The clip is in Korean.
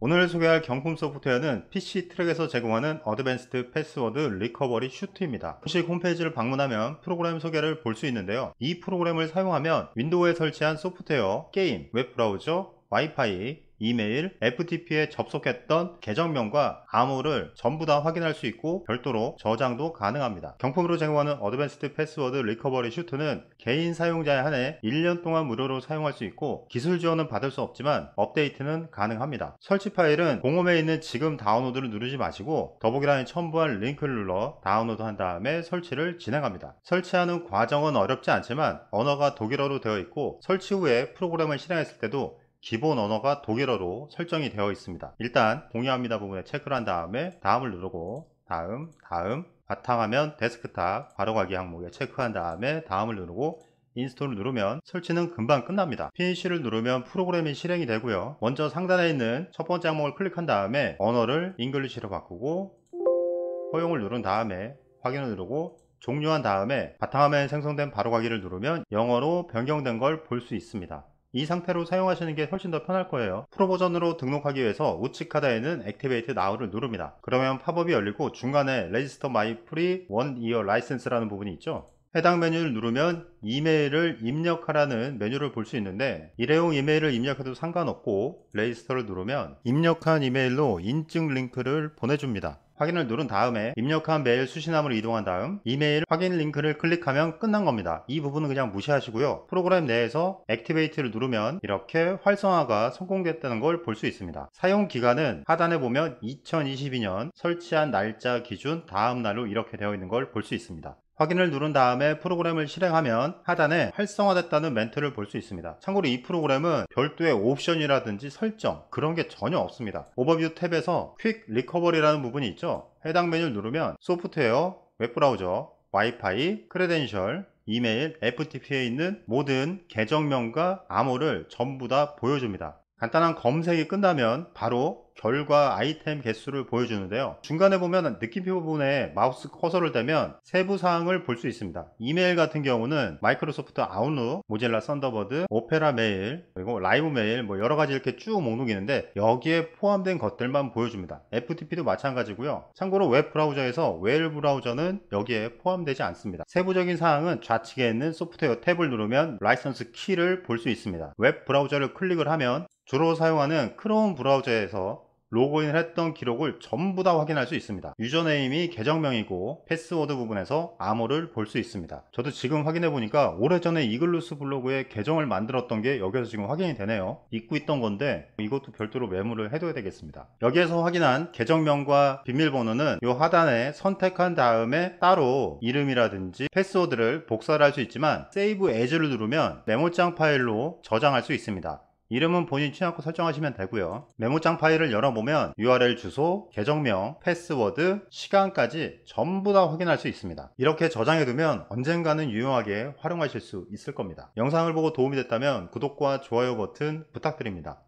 오늘 소개할 경품 소프트웨어는 PC 트랙에서 제공하는 어드밴스드 패스워드 리커버리 슈트입니다. 혹시 홈페이지를 방문하면 프로그램 소개를 볼 수 있는데요. 이 프로그램을 사용하면 윈도우에 설치한 소프트웨어, 게임, 웹브라우저, 와이파이, 이메일, FTP에 접속했던 계정명과 암호를 전부 다 확인할 수 있고 별도로 저장도 가능합니다. 경품으로 제공하는 어드밴스드 패스워드 리커버리 슈트는 개인 사용자에 한해 1년 동안 무료로 사용할 수 있고 기술 지원은 받을 수 없지만 업데이트는 가능합니다. 설치 파일은 공홈에 있는 지금 다운로드를 누르지 마시고 더보기란에 첨부한 링크를 눌러 다운로드한 다음에 설치를 진행합니다. 설치하는 과정은 어렵지 않지만 언어가 독일어로 되어 있고 설치 후에 프로그램을 실행했을 때도 기본 언어가 독일어로 설정이 되어 있습니다. 일단 동의합니다 부분에 체크를 한 다음에 다음을 누르고 다음, 다음, 바탕화면, 데스크탑, 바로가기 항목에 체크한 다음에 다음을 누르고 인스톨을 누르면 설치는 금방 끝납니다. 피니쉬를 누르면 프로그램이 실행이 되고요. 먼저 상단에 있는 첫 번째 항목을 클릭한 다음에 언어를 잉글리시로 바꾸고 허용을 누른 다음에 확인을 누르고 종료한 다음에 바탕화면 에 생성된 바로가기를 누르면 영어로 변경된 걸 볼 수 있습니다. 이 상태로 사용하시는 게 훨씬 더 편할 거예요 프로 버전으로 등록하기 위해서 우측 하단에는 액티베이트 나우를 누릅니다 그러면 팝업이 열리고 중간에 레지스터 마이 프리 원 이어 라이센스라는 부분이 있죠 해당 메뉴를 누르면 이메일을 입력하라는 메뉴를 볼 수 있는데 일회용 이메일을 입력해도 상관없고 레지스터를 누르면 입력한 이메일로 인증 링크를 보내줍니다 확인을 누른 다음에 입력한 메일 수신함으로 이동한 다음 이메일 확인 링크를 클릭하면 끝난 겁니다. 이 부분은 그냥 무시하시고요. 프로그램 내에서 액티베이트를 누르면 이렇게 활성화가 성공됐다는 걸 볼 수 있습니다. 사용 기간은 하단에 보면 2022년 설치한 날짜 기준 다음 날로 이렇게 되어 있는 걸 볼 수 있습니다. 확인을 누른 다음에 프로그램을 실행하면 하단에 활성화됐다는 멘트를 볼 수 있습니다. 참고로 이 프로그램은 별도의 옵션이라든지 설정 그런 게 전혀 없습니다. 오버뷰 탭에서 퀵 리커버리라는 부분이 있죠. 해당 메뉴를 누르면 소프트웨어, 웹브라우저, 와이파이, 크레덴셜, 이메일, FTP에 있는 모든 계정명과 암호를 전부 다 보여줍니다. 간단한 검색이 끝나면 바로 결과 아이템 개수를 보여주는데요 중간에 보면 느낌표 부분에 마우스 커서를 대면 세부 사항을 볼 수 있습니다 이메일 같은 경우는 마이크로소프트 아웃룩, 모젤라 썬더버드, 오페라 메일, 그리고 라이브 메일 뭐 여러가지 이렇게 쭉 목록이 있는데 여기에 포함된 것들만 보여줍니다 FTP도 마찬가지고요 참고로 웹 브라우저에서 웹 브라우저는 여기에 포함되지 않습니다 세부적인 사항은 좌측에 있는 소프트웨어 탭을 누르면 라이선스 키를 볼 수 있습니다 웹 브라우저를 클릭을 하면 주로 사용하는 크롬 브라우저에서 로그인을 했던 기록을 전부 다 확인할 수 있습니다. 유저네임이 계정명이고 패스워드 부분에서 암호를 볼 수 있습니다. 저도 지금 확인해 보니까 오래전에 이글루스 블로그에 계정을 만들었던 게 여기서 지금 확인이 되네요. 잊고 있던 건데 이것도 별도로 메모를 해둬야 되겠습니다. 여기에서 확인한 계정명과 비밀번호는 이 하단에 선택한 다음에 따로 이름이라든지 패스워드를 복사를 할 수 있지만 세이브 에즈를 누르면 메모장 파일로 저장할 수 있습니다. 이름은 본인 취향껏 설정하시면 되고요. 메모장 파일을 열어보면 URL 주소, 계정명, 패스워드, 시간까지 전부 다 확인할 수 있습니다. 이렇게 저장해두면 언젠가는 유용하게 활용하실 수 있을 겁니다. 영상을 보고 도움이 됐다면 구독과 좋아요 버튼 부탁드립니다.